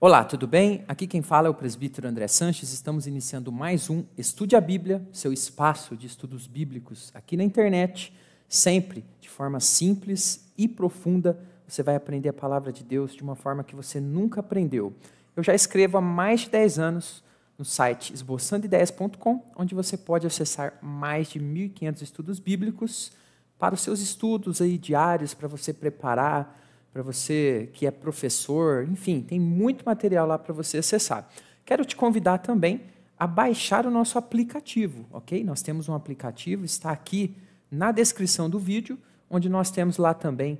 Olá, tudo bem? Aqui quem fala é o presbítero André Sanches. Estamos iniciando mais um Estude a Bíblia, seu espaço de estudos bíblicos aqui na internet. Sempre de forma simples e profunda, você vai aprender a palavra de Deus de uma forma que você nunca aprendeu. Eu já escrevo há mais de 10 anos no site esboçandoideias.com, onde você pode acessar mais de 1.500 estudos bíblicos para os seus estudos aí diários, para você preparar para você que é professor, enfim, tem muito material lá para você acessar. Quero te convidar também a baixar o nosso aplicativo, ok? Nós temos um aplicativo, está aqui na descrição do vídeo, onde nós temos lá também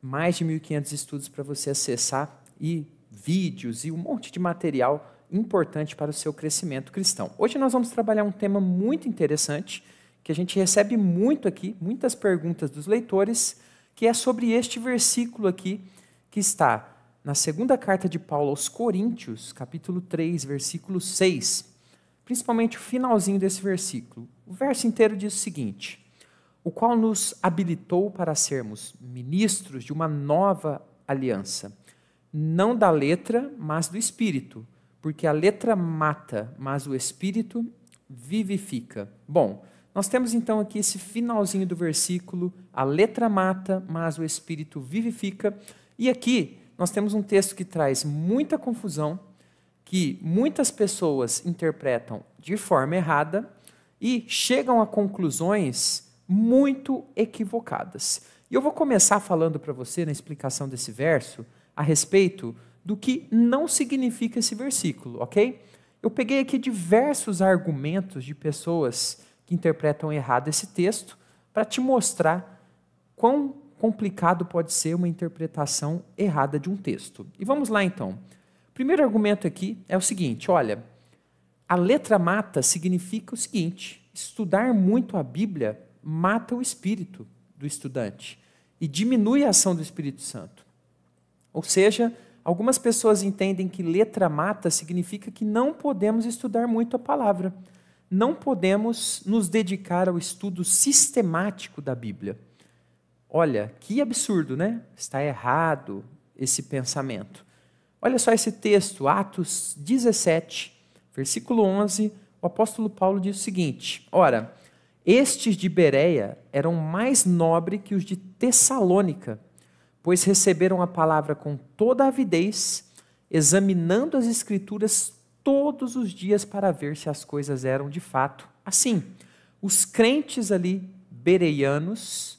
mais de 1.500 estudos para você acessar e vídeos e um monte de material importante para o seu crescimento cristão. Hoje nós vamos trabalhar um tema muito interessante que a gente recebe muito aqui, muitas perguntas dos leitores que é sobre este versículo aqui, que está na segunda carta de Paulo aos Coríntios, capítulo 3, versículo 6, principalmente o finalzinho desse versículo. O verso inteiro diz o seguinte: O qual nos habilitou para sermos ministros de uma nova aliança, não da letra, mas do espírito, porque a letra mata, mas o espírito vivifica. Bom, nós temos então aqui esse finalzinho do versículo, a letra mata, mas o espírito vivifica. E aqui nós temos um texto que traz muita confusão, que muitas pessoas interpretam de forma errada e chegam a conclusões muito equivocadas. E eu vou começar falando para você na explicação desse verso a respeito do que não significa esse versículo, ok? Eu peguei aqui diversos argumentos de pessoas que interpretam errado esse texto para te mostrar quão complicado pode ser uma interpretação errada de um texto. E vamos lá então. O primeiro argumento aqui é o seguinte: olha, a letra mata significa o seguinte: estudar muito a Bíblia mata o espírito do estudante e diminui a ação do Espírito Santo. Ou seja, algumas pessoas entendem que letra mata significa que não podemos estudar muito a palavra não podemos nos dedicar ao estudo sistemático da Bíblia. Olha, que absurdo, né? Está errado esse pensamento. Olha só esse texto, Atos 17, versículo 11, o apóstolo Paulo diz o seguinte: Ora, estes de Bereia eram mais nobres que os de Tessalônica, pois receberam a palavra com toda avidez, examinando as escrituras todos os dias para ver se as coisas eram de fato assim. Os crentes ali, bereianos,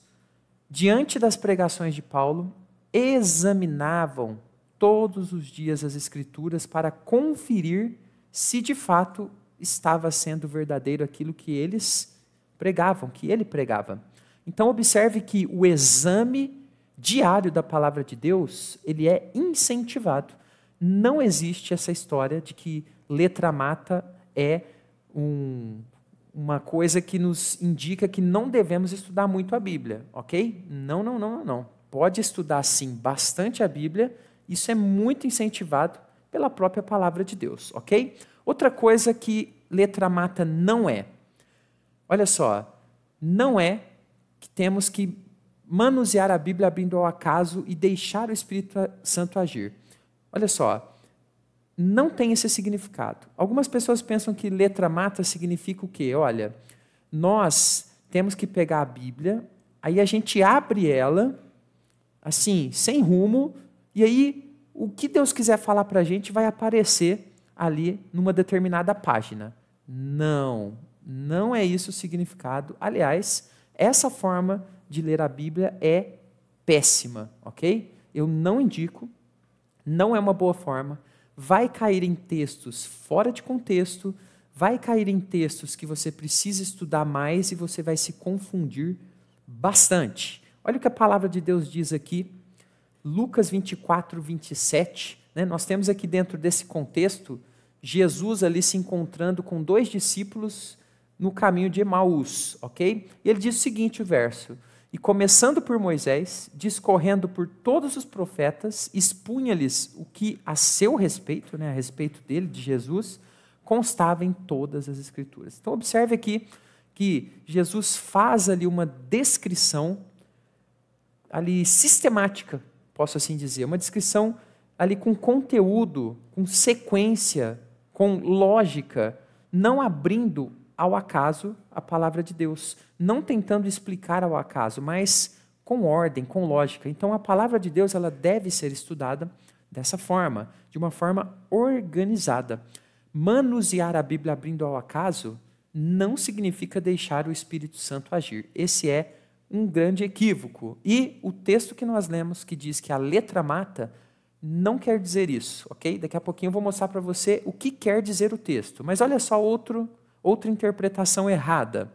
diante das pregações de Paulo, examinavam todos os dias as Escrituras para conferir se de fato estava sendo verdadeiro aquilo que eles pregavam, que ele pregava. Então observe que o exame diário da palavra de Deus, ele é incentivado. Não existe essa história de que letra mata é um, uma coisa que nos indica que não devemos estudar muito a Bíblia, ok? Não, não, não, não. Pode estudar sim bastante a Bíblia, isso é muito incentivado pela própria palavra de Deus, ok? Outra coisa que letra mata não é. Olha só, não é que temos que manusear a Bíblia abrindo ao acaso e deixar o Espírito Santo agir. Olha só, não tem esse significado. Algumas pessoas pensam que letra mata significa o quê? Olha, nós temos que pegar a Bíblia, aí a gente abre ela, assim, sem rumo, e aí o que Deus quiser falar para a gente vai aparecer ali numa determinada página. Não, não é isso o significado. Aliás, essa forma de ler a Bíblia é péssima, ok? Eu não indico, não é uma boa forma vai cair em textos fora de contexto, vai cair em textos que você precisa estudar mais e você vai se confundir bastante. Olha o que a palavra de Deus diz aqui, Lucas 24, 27. Né? Nós temos aqui dentro desse contexto Jesus ali se encontrando com dois discípulos no caminho de Emaús, ok? E ele diz o seguinte: o verso e, começando por Moisés, discorrendo por todos os profetas, expunha-lhes o que a seu respeito, né, a respeito dele, de Jesus, constava em todas as Escrituras. Então, observe aqui que Jesus faz ali uma descrição ali sistemática, posso assim dizer, uma descrição ali com conteúdo, com sequência, com lógica, não abrindo ao acaso a palavra de Deus, não tentando explicar ao acaso, mas com ordem, com lógica. Então a palavra de Deus ela deve ser estudada dessa forma, de uma forma organizada. Manusear a Bíblia abrindo ao acaso não significa deixar o Espírito Santo agir. Esse é um grande equívoco. E o texto que nós lemos que diz que a letra mata não quer dizer isso, ok? Daqui a pouquinho eu vou mostrar para você o que quer dizer o texto. Mas olha só outro Outra interpretação errada.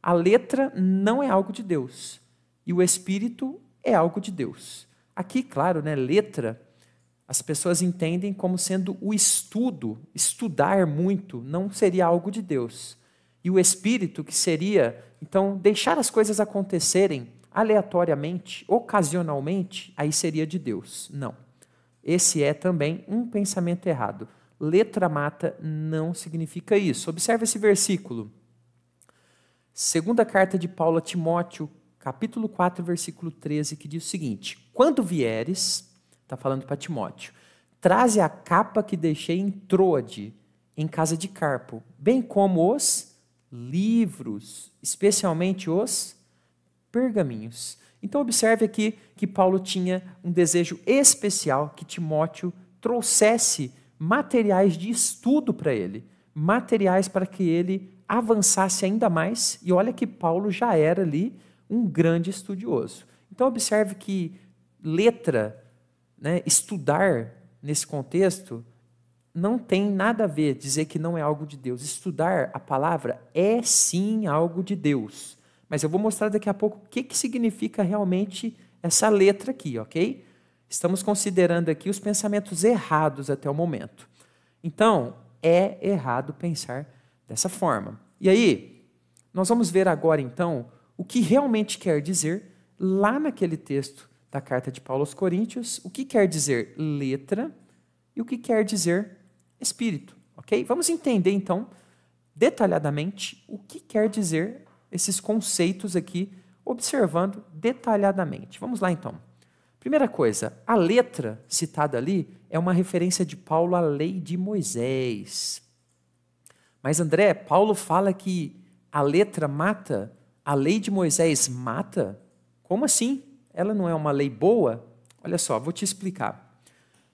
A letra não é algo de Deus e o espírito é algo de Deus. Aqui, claro, né, letra, as pessoas entendem como sendo o estudo, estudar muito, não seria algo de Deus. E o espírito, que seria, então, deixar as coisas acontecerem aleatoriamente, ocasionalmente, aí seria de Deus. Não. Esse é também um pensamento errado. Letra mata não significa isso. Observe esse versículo. Segunda carta de Paulo a Timóteo, capítulo 4, versículo 13, que diz o seguinte: Quando vieres, está falando para Timóteo, traze a capa que deixei em Troade, em casa de Carpo, bem como os livros, especialmente os pergaminhos. Então, observe aqui que Paulo tinha um desejo especial que Timóteo trouxesse materiais de estudo para ele, materiais para que ele avançasse ainda mais. E olha que Paulo já era ali um grande estudioso. Então, observe que letra, né, estudar nesse contexto, não tem nada a ver dizer que não é algo de Deus. Estudar a palavra é sim algo de Deus. Mas eu vou mostrar daqui a pouco o que, que significa realmente essa letra aqui, ok? Estamos considerando aqui os pensamentos errados até o momento. Então, é errado pensar dessa forma. E aí, nós vamos ver agora então o que realmente quer dizer lá naquele texto da carta de Paulo aos Coríntios, o que quer dizer letra e o que quer dizer espírito, OK? Vamos entender então detalhadamente o que quer dizer esses conceitos aqui, observando detalhadamente. Vamos lá então. Primeira coisa, a letra citada ali é uma referência de Paulo à lei de Moisés. Mas André, Paulo fala que a letra mata, a lei de Moisés mata? Como assim? Ela não é uma lei boa? Olha só, vou te explicar.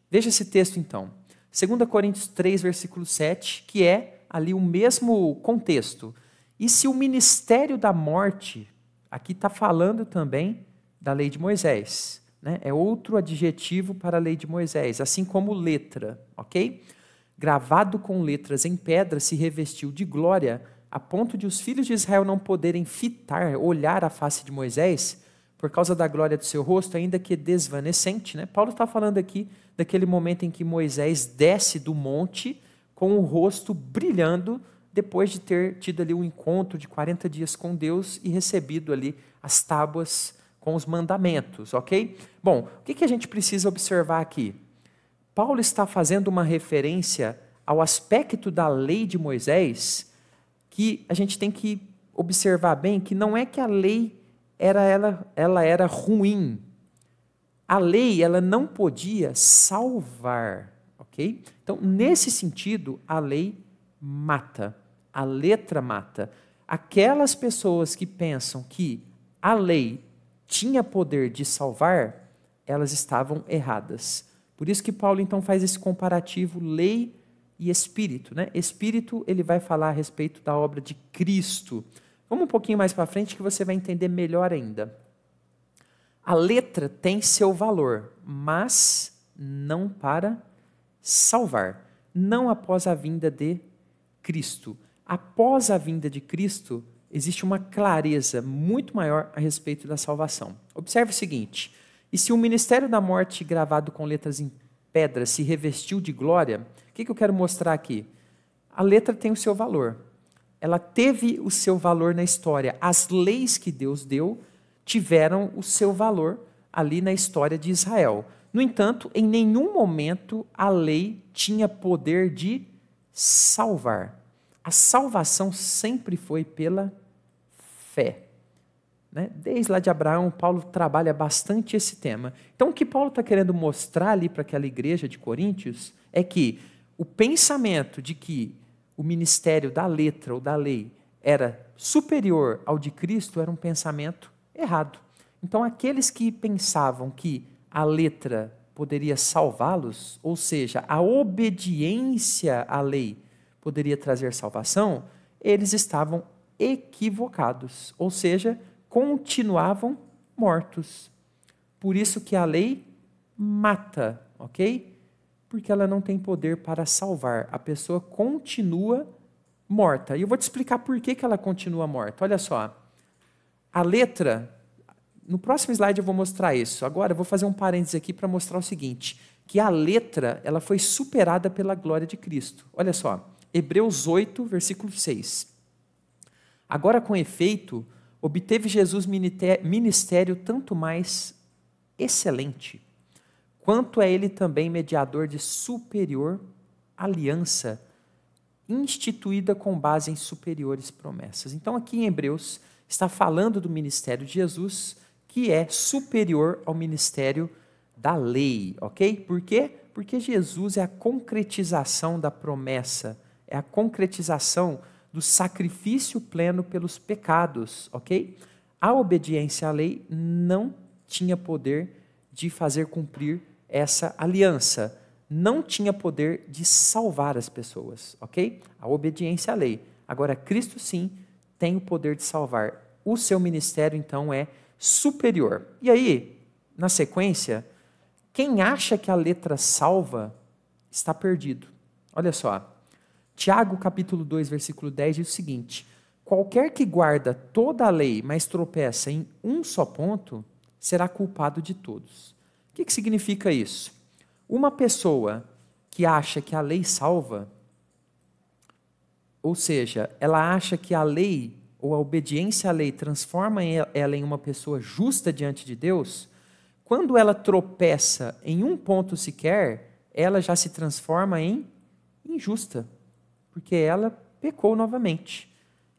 Veja esse texto então. 2 Coríntios 3, versículo 7, que é ali o mesmo contexto. E se o ministério da morte, aqui está falando também da lei de Moisés, né? É outro adjetivo para a lei de Moisés, assim como letra, ok? Gravado com letras em pedra, se revestiu de glória, a ponto de os filhos de Israel não poderem fitar, olhar a face de Moisés, por causa da glória do seu rosto, ainda que desvanecente. Né? Paulo está falando aqui daquele momento em que Moisés desce do monte com o rosto brilhando, depois de ter tido ali um encontro de 40 dias com Deus e recebido ali as tábuas com os mandamentos, ok? Bom, o que, a gente precisa observar aqui? Paulo está fazendo uma referência ao aspecto da lei de Moisés que a gente tem que observar bem que não é que a lei era ela, ela era ruim. A lei ela não podia salvar, ok? Então nesse sentido a lei mata, a letra mata. Aquelas pessoas que pensam que a lei tinha poder de salvar, elas estavam erradas. Por isso que Paulo então faz esse comparativo lei e espírito, né? Espírito, ele vai falar a respeito da obra de Cristo. Vamos um pouquinho mais para frente que você vai entender melhor ainda. A letra tem seu valor, mas não para salvar, não após a vinda de Cristo. Após a vinda de Cristo, existe uma clareza muito maior a respeito da salvação. Observe o seguinte: e se o ministério da morte gravado com letras em pedra se revestiu de glória, o que, que eu quero mostrar aqui? A letra tem o seu valor. Ela teve o seu valor na história. As leis que Deus deu tiveram o seu valor ali na história de Israel. No entanto, em nenhum momento a lei tinha poder de salvar. A salvação sempre foi pela fé. Né? Desde lá de Abraão, Paulo trabalha bastante esse tema. Então, o que Paulo está querendo mostrar ali para aquela igreja de Coríntios é que o pensamento de que o ministério da letra ou da lei era superior ao de Cristo era um pensamento errado. Então, aqueles que pensavam que a letra poderia salvá-los, ou seja, a obediência à lei poderia trazer salvação, eles estavam equivocados, ou seja, continuavam mortos. Por isso que a lei mata, ok? Porque ela não tem poder para salvar. A pessoa continua morta. E eu vou te explicar por que, que ela continua morta. Olha só. A letra. No próximo slide eu vou mostrar isso. Agora eu vou fazer um parênteses aqui para mostrar o seguinte: que a letra ela foi superada pela glória de Cristo. Olha só. Hebreus 8, versículo 6. Agora, com efeito, obteve Jesus ministério tanto mais excelente, quanto é ele também mediador de superior aliança, instituída com base em superiores promessas. Então, aqui em Hebreus, está falando do ministério de Jesus, que é superior ao ministério da lei, ok? Por quê? Porque Jesus é a concretização da promessa, é a concretização do sacrifício pleno pelos pecados, ok? A obediência à lei não tinha poder de fazer cumprir essa aliança, não tinha poder de salvar as pessoas, ok? A obediência à lei. Agora, Cristo sim tem o poder de salvar. O seu ministério, então, é superior. E aí, na sequência, quem acha que a letra salva está perdido. Olha só. Tiago capítulo 2, versículo 10 diz o seguinte: Qualquer que guarda toda a lei, mas tropeça em um só ponto, será culpado de todos. O que, que significa isso? Uma pessoa que acha que a lei salva, ou seja, ela acha que a lei ou a obediência à lei transforma ela em uma pessoa justa diante de Deus, quando ela tropeça em um ponto sequer, ela já se transforma em injusta porque ela pecou novamente.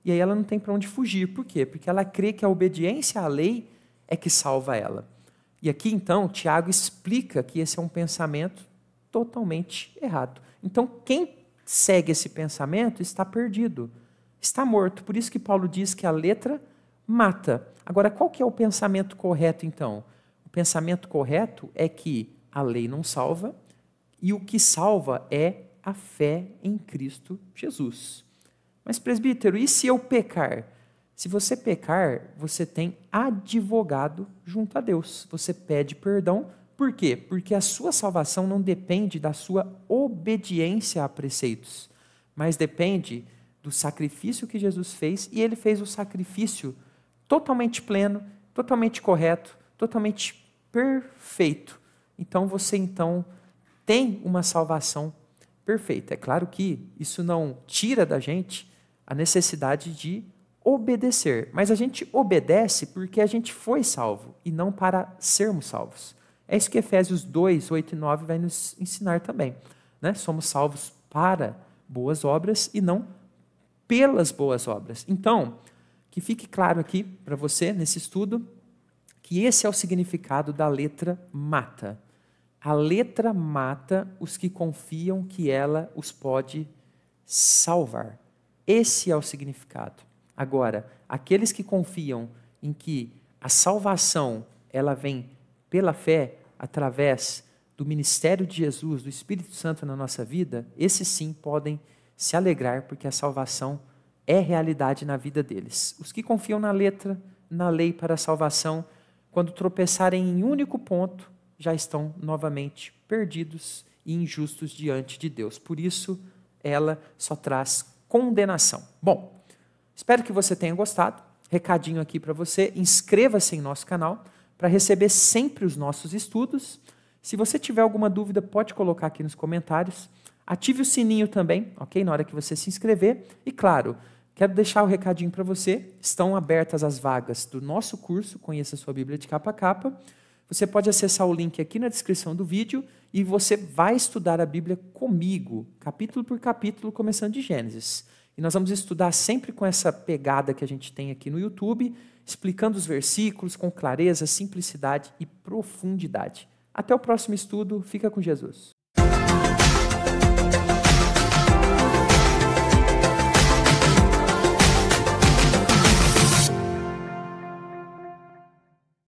E aí ela não tem para onde fugir. Por quê? Porque ela crê que a obediência à lei é que salva ela. E aqui então, Tiago explica que esse é um pensamento totalmente errado. Então, quem segue esse pensamento está perdido, está morto. Por isso que Paulo diz que a letra mata. Agora, qual que é o pensamento correto então? O pensamento correto é que a lei não salva e o que salva é a fé em Cristo Jesus. Mas, presbítero, e se eu pecar? Se você pecar, você tem advogado junto a Deus. Você pede perdão. Por quê? Porque a sua salvação não depende da sua obediência a preceitos, mas depende do sacrifício que Jesus fez, e ele fez o sacrifício totalmente pleno, totalmente correto, totalmente perfeito. Então você então tem uma salvação perfeita. É claro que isso não tira da gente a necessidade de obedecer, mas a gente obedece porque a gente foi salvo e não para sermos salvos. É isso que Efésios 2, 8 e 9 vai nos ensinar também. Né? Somos salvos para boas obras e não pelas boas obras. Então, que fique claro aqui para você nesse estudo que esse é o significado da letra mata. A letra mata os que confiam que ela os pode salvar. Esse é o significado. Agora, aqueles que confiam em que a salvação ela vem pela fé através do ministério de Jesus, do Espírito Santo na nossa vida, esses sim podem se alegrar porque a salvação é realidade na vida deles. Os que confiam na letra, na lei para a salvação, quando tropeçarem em um único ponto, já estão novamente perdidos e injustos diante de Deus. Por isso, ela só traz condenação. Bom, espero que você tenha gostado. Recadinho aqui para você: inscreva-se em nosso canal para receber sempre os nossos estudos. Se você tiver alguma dúvida, pode colocar aqui nos comentários. Ative o sininho também, ok? Na hora que você se inscrever. E claro, quero deixar o um recadinho para você: estão abertas as vagas do nosso curso Conheça Sua Bíblia de Capa a Capa você pode acessar o link aqui na descrição do vídeo e você vai estudar a Bíblia comigo, capítulo por capítulo, começando de Gênesis. E nós vamos estudar sempre com essa pegada que a gente tem aqui no YouTube, explicando os versículos com clareza, simplicidade e profundidade. Até o próximo estudo, fica com Jesus.